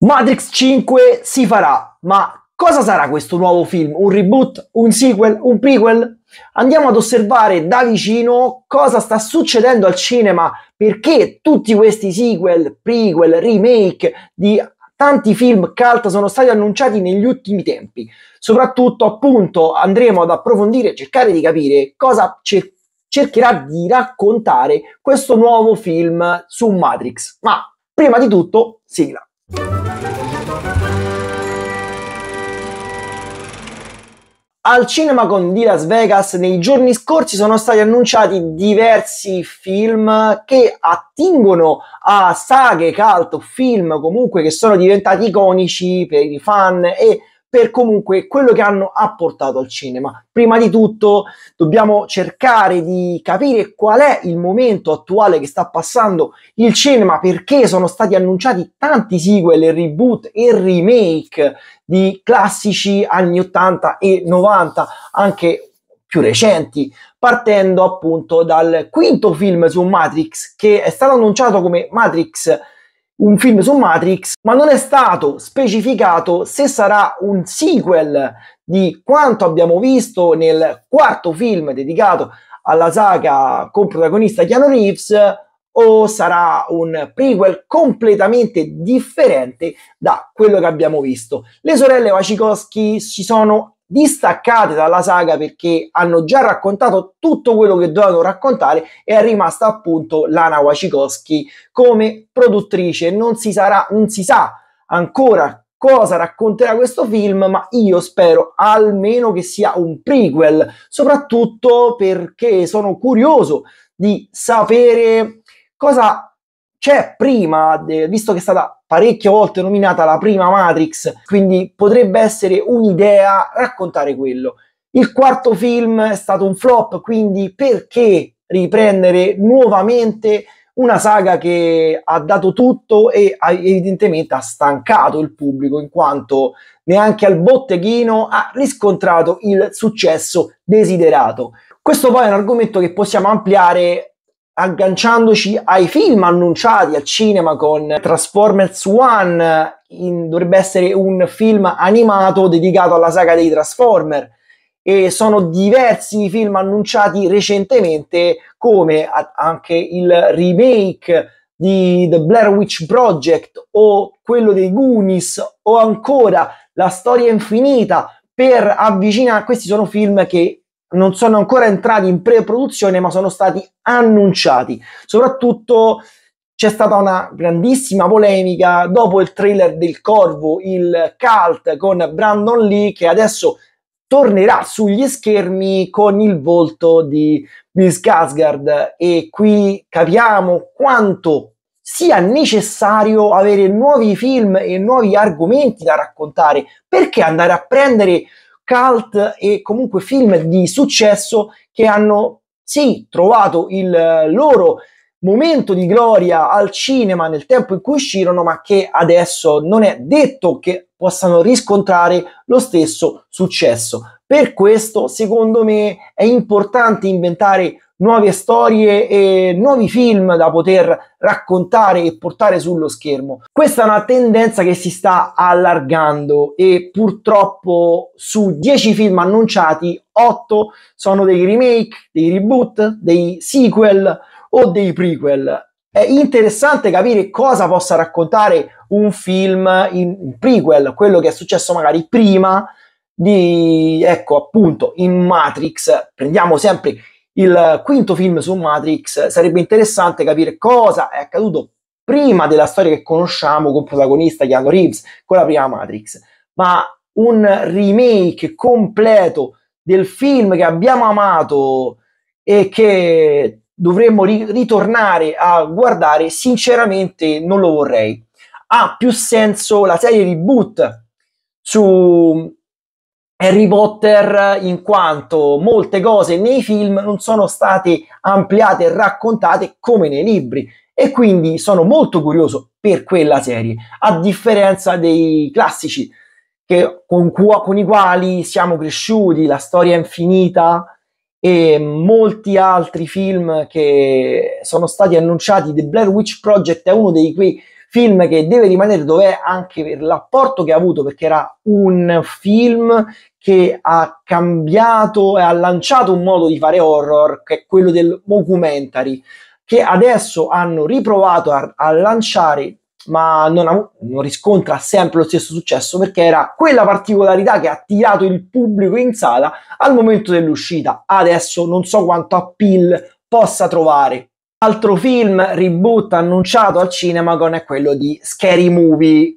Matrix 5 si farà, ma cosa sarà questo nuovo film? Un reboot? Un sequel? Un prequel? Andiamo ad osservare da vicino cosa sta succedendo al cinema, perché tutti questi sequel, prequel, remake di tanti film cult sono stati annunciati negli ultimi tempi. Soprattutto appunto andremo ad approfondire e cercare di capire cosa cer- cercherà di raccontare questo nuovo film su Matrix. Ma prima di tutto, sigla. Al cinema con di Las Vegas nei giorni scorsi sono stati annunciati diversi film che attingono a saghe, cult film comunque che sono diventati iconici per i fan e per comunque quello che hanno apportato al cinema. Prima di tutto dobbiamo cercare di capire qual è il momento attuale che sta passando il cinema, perché sono stati annunciati tanti sequel, reboot e remake di classici anni 80 e 90, anche più recenti, partendo appunto dal quinto film su Matrix che è stato annunciato come Matrix un film su Matrix, ma non è stato specificato se sarà un sequel di quanto abbiamo visto nel quarto film dedicato alla saga con protagonista Keanu Reeves o sarà un prequel completamente differente da quello che abbiamo visto. Le sorelle Wachikowski si sono distaccate dalla saga perché hanno già raccontato tutto quello che dovevano raccontare e è rimasta appunto Lana Wachikowski come produttrice. Non si, sarà, non si sa ancora cosa racconterà questo film, ma io spero almeno che sia un prequel, soprattutto perché sono curioso di sapere cosa c'è prima, visto che è stata parecchie volte nominata la prima Matrix, quindi potrebbe essere un'idea raccontare quello. Il quarto film è stato un flop, quindi perché riprendere nuovamente una saga che ha dato tutto e evidentemente ha stancato il pubblico in quanto neanche al botteghino ha riscontrato il successo desiderato. Questo poi è un argomento che possiamo ampliare agganciandoci ai film annunciati al cinema con Transformers 1, in, dovrebbe essere un film animato dedicato alla saga dei Transformers. E sono diversi i film annunciati recentemente, come anche il remake di The Blair Witch Project o quello dei Goonies o ancora La storia infinita per avvicinare questi sono film che non sono ancora entrati in pre-produzione, ma sono stati annunciati. Soprattutto c'è stata una grandissima polemica dopo il trailer del Corvo, il cult con Brandon Lee, che adesso tornerà sugli schermi con il volto di Bill Skarsgård e qui capiamo quanto sia necessario avere nuovi film e nuovi argomenti da raccontare perché andare a prendere cult e comunque film di successo che hanno sì trovato il eh, loro momento di gloria al cinema nel tempo in cui uscirono, ma che adesso non è detto che possano riscontrare lo stesso successo. Per questo, secondo me, è importante inventare nuove storie e nuovi film da poter raccontare e portare sullo schermo. Questa è una tendenza che si sta allargando e purtroppo su 10 film annunciati, 8 sono dei remake, dei reboot, dei sequel o dei prequel. È interessante capire cosa possa raccontare un film in prequel, quello che è successo magari prima di, ecco appunto, in Matrix. Prendiamo sempre il quinto film su Matrix, sarebbe interessante capire cosa è accaduto prima della storia che conosciamo con protagonista Keanu Reeves, con la prima Matrix, ma un remake completo del film che abbiamo amato e che dovremmo ri- ritornare a guardare, sinceramente non lo vorrei. Ha più senso la serie reboot su Harry Potter in quanto molte cose nei film non sono state ampliate e raccontate come nei libri e quindi sono molto curioso per quella serie, a differenza dei classici che, con, cu- con i quali siamo cresciuti, La storia è infinita e molti altri film che sono stati annunciati, The Blair Witch Project è uno dei quei film che deve rimanere dove è anche per l'apporto che ha avuto, perché era un film che ha cambiato e ha lanciato un modo di fare horror, che è quello del mockumentary, che adesso hanno riprovato a, a lanciare ma non, ha, non, riscontra sempre lo stesso successo perché era quella particolarità che ha tirato il pubblico in sala al momento dell'uscita. Adesso non so quanto appeal possa trovare. Altro film reboot annunciato al cinema con è quello di Scary Movie.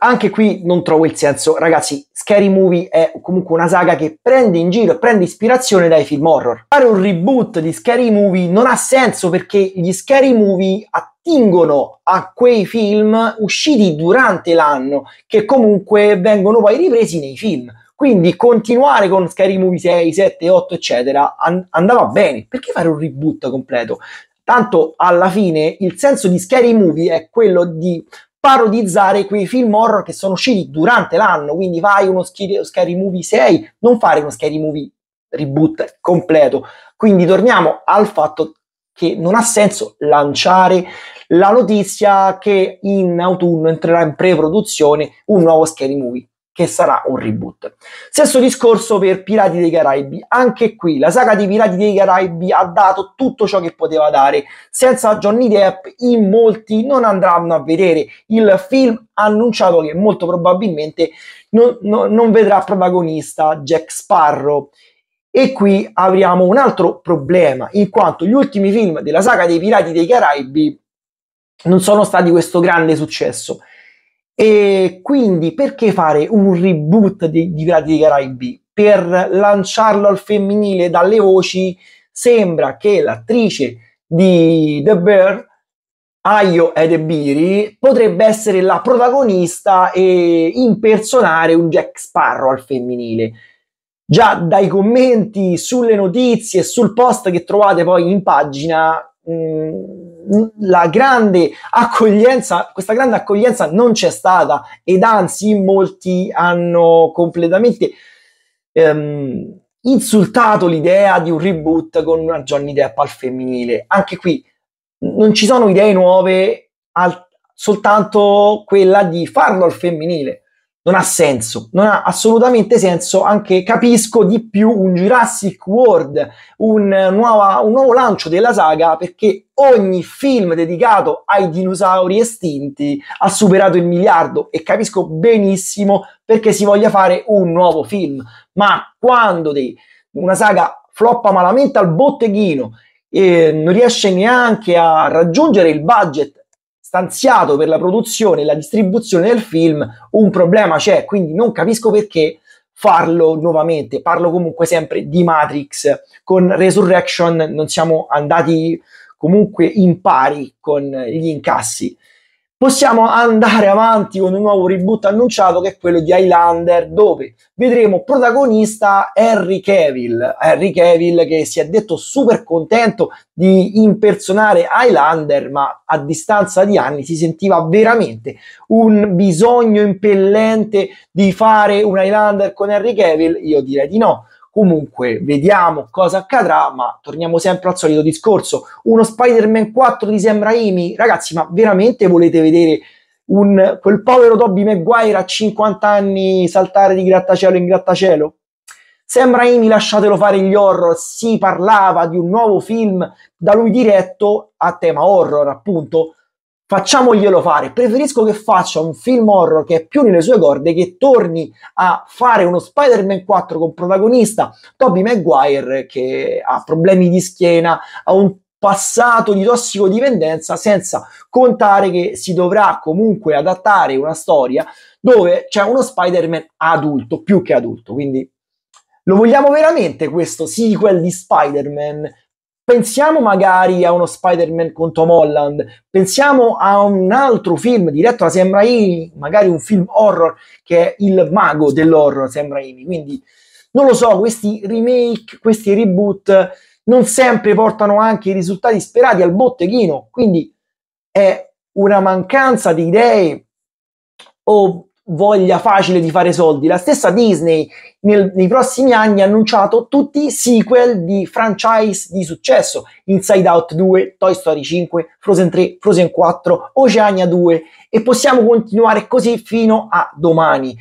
Anche qui non trovo il senso, ragazzi. Scary Movie è comunque una saga che prende in giro, e prende ispirazione dai film horror. Fare un reboot di Scary Movie non ha senso perché gli Scary Movie attingono a quei film usciti durante l'anno che comunque vengono poi ripresi nei film. Quindi continuare con Scary Movie 6, 7, 8, eccetera, and- andava bene. Perché fare un reboot completo? Tanto alla fine il senso di Scary Movie è quello di parodizzare quei film horror che sono usciti durante l'anno, quindi fai uno Scary Movie 6, non fare uno Scary Movie reboot completo. Quindi torniamo al fatto che non ha senso lanciare la notizia che in autunno entrerà in pre-produzione un nuovo Scary Movie che sarà un reboot. Stesso discorso per Pirati dei Caraibi, anche qui la saga di Pirati dei Caraibi ha dato tutto ciò che poteva dare, senza Johnny Depp in molti non andranno a vedere il film annunciato che molto probabilmente non, no, non vedrà protagonista Jack Sparrow. E qui avremo un altro problema, in quanto gli ultimi film della saga dei Pirati dei Caraibi non sono stati questo grande successo. E quindi perché fare un reboot di, di Pirati dei Caraibi? Per lanciarlo al femminile dalle voci sembra che l'attrice di The Bear, Ayo Edebiri, potrebbe essere la protagonista e impersonare un Jack Sparrow al femminile. Già dai commenti sulle notizie e sul post che trovate poi in pagina Mm, la grande accoglienza, questa grande accoglienza non c'è stata ed anzi molti hanno completamente ehm, insultato l'idea di un reboot con una Johnny Depp al femminile. Anche qui non ci sono idee nuove, al, soltanto quella di farlo al femminile non ha senso, non ha assolutamente senso, anche capisco di più un Jurassic World, un, eh, nuova, un, nuovo lancio della saga, perché ogni film dedicato ai dinosauri estinti ha superato il miliardo e capisco benissimo perché si voglia fare un nuovo film, ma quando dei, una saga floppa malamente al botteghino e non riesce neanche a raggiungere il budget stanziato per la produzione e la distribuzione del film, un problema c'è, quindi non capisco perché farlo nuovamente. Parlo comunque sempre di Matrix, con Resurrection non siamo andati comunque in pari con gli incassi possiamo andare avanti con un nuovo reboot annunciato che è quello di Highlander dove vedremo protagonista Harry Cavill Harry Cavill che si è detto super contento di impersonare Highlander ma a distanza di anni si sentiva veramente un bisogno impellente di fare un Highlander con Harry Cavill io direi di no Comunque, vediamo cosa accadrà, ma torniamo sempre al solito discorso. Uno Spider-Man 4 di Sam Raimi, ragazzi, ma veramente volete vedere un, quel povero Tobey Maguire a 50 anni saltare di grattacielo in grattacielo? Sam Raimi, lasciatelo fare gli horror, si parlava di un nuovo film da lui diretto a tema horror, appunto, facciamoglielo fare. Preferisco che faccia un film horror che è più nelle sue corde, che torni a fare uno Spider-Man 4 con protagonista Toby Maguire che ha problemi di schiena, ha un passato di tossicodipendenza, senza contare che si dovrà comunque adattare una storia dove c'è uno Spider-Man adulto, più che adulto, quindi lo vogliamo veramente questo sequel di Spider-Man Pensiamo magari a uno Spider-Man con Tom Holland, pensiamo a un altro film diretto da Sam Raimi, magari un film horror che è il mago dell'horror Sam Raimi, quindi non lo so, questi remake, questi reboot non sempre portano anche i risultati sperati al botteghino, quindi è una mancanza di idee o voglia facile di fare soldi. La stessa Disney nel, nei prossimi anni ha annunciato tutti i sequel di franchise di successo: Inside Out 2, Toy Story 5, Frozen 3, Frozen 4, Oceania 2 e possiamo continuare così fino a domani.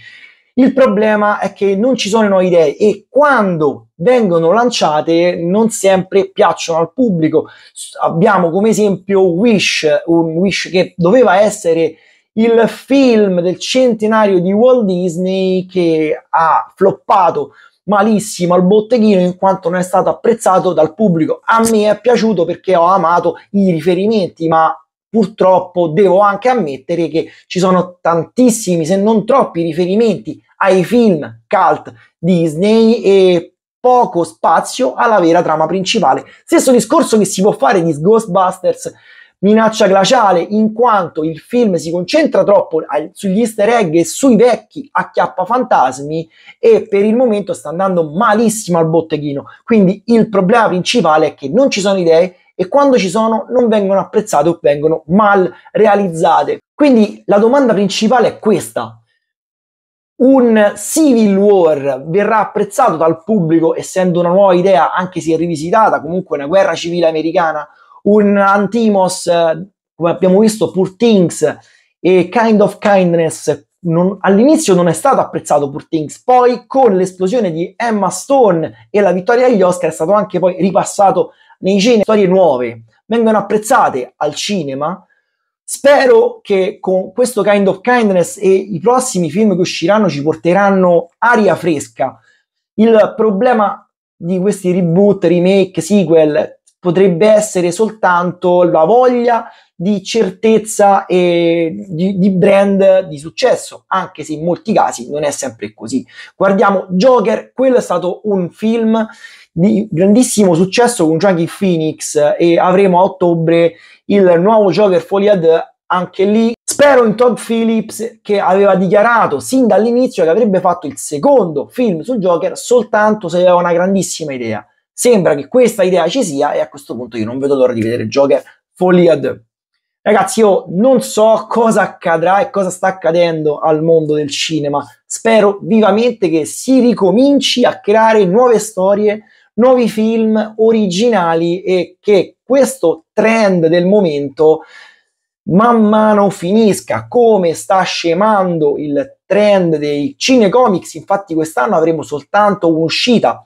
Il problema è che non ci sono nuove idee e quando vengono lanciate non sempre piacciono al pubblico. Abbiamo come esempio Wish, un Wish che doveva essere il film del centenario di Walt Disney che ha floppato malissimo al botteghino in quanto non è stato apprezzato dal pubblico. A me è piaciuto perché ho amato i riferimenti, ma purtroppo devo anche ammettere che ci sono tantissimi, se non troppi, riferimenti ai film cult Disney e poco spazio alla vera trama principale. Stesso discorso che si può fare di Ghostbusters minaccia glaciale, in quanto il film si concentra troppo sugli easter egg e sui vecchi acchiappafantasmi e per il momento sta andando malissimo al botteghino. Quindi il problema principale è che non ci sono idee e quando ci sono non vengono apprezzate o vengono mal realizzate. Quindi la domanda principale è questa. Un Civil War verrà apprezzato dal pubblico essendo una nuova idea, anche se rivisitata, comunque una guerra civile americana? un Antimos, eh, come abbiamo visto, Poor Things e Kind of Kindness. Non, all'inizio non è stato apprezzato Poor Things, poi con l'esplosione di Emma Stone e la vittoria agli Oscar è stato anche poi ripassato nei cine. Storie nuove vengono apprezzate al cinema. Spero che con questo Kind of Kindness e i prossimi film che usciranno ci porteranno aria fresca. Il problema di questi reboot, remake, sequel potrebbe essere soltanto la voglia di certezza e di, di, brand di successo, anche se in molti casi non è sempre così. Guardiamo Joker, quello è stato un film di grandissimo successo con Joaquin Phoenix e avremo a ottobre il nuovo Joker Foliad anche lì. Spero in Todd Phillips che aveva dichiarato sin dall'inizio che avrebbe fatto il secondo film su Joker soltanto se aveva una grandissima idea Sembra che questa idea ci sia e a questo punto io non vedo l'ora di vedere Joker Follia 2. Ragazzi, io non so cosa accadrà e cosa sta accadendo al mondo del cinema. Spero vivamente che si ricominci a creare nuove storie, nuovi film originali e che questo trend del momento man mano finisca, come sta scemando il trend dei cinecomics. Infatti quest'anno avremo soltanto un'uscita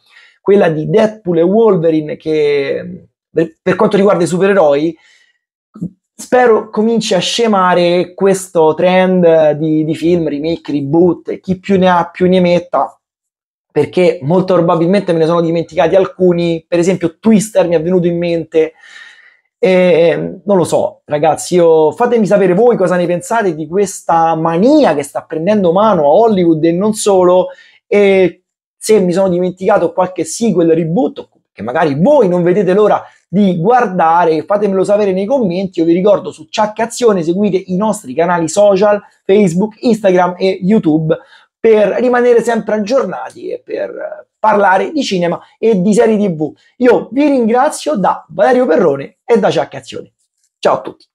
quella di Deadpool e Wolverine che per, quanto riguarda i supereroi spero cominci a scemare questo trend di, di film, remake, reboot, chi più ne ha più ne metta perché molto probabilmente me ne sono dimenticati alcuni, per esempio Twister mi è venuto in mente e, ehm, non lo so, ragazzi, io, fatemi sapere voi cosa ne pensate di questa mania che sta prendendo mano a Hollywood e non solo, e se mi sono dimenticato qualche sequel reboot, che magari voi non vedete l'ora di guardare, fatemelo sapere nei commenti. Io vi ricordo su Ciaccazione seguite i nostri canali social, Facebook, Instagram e YouTube per rimanere sempre aggiornati e per parlare di cinema e di serie TV. Io vi ringrazio da Valerio Perrone e da Ciaccazione. Ciao a tutti.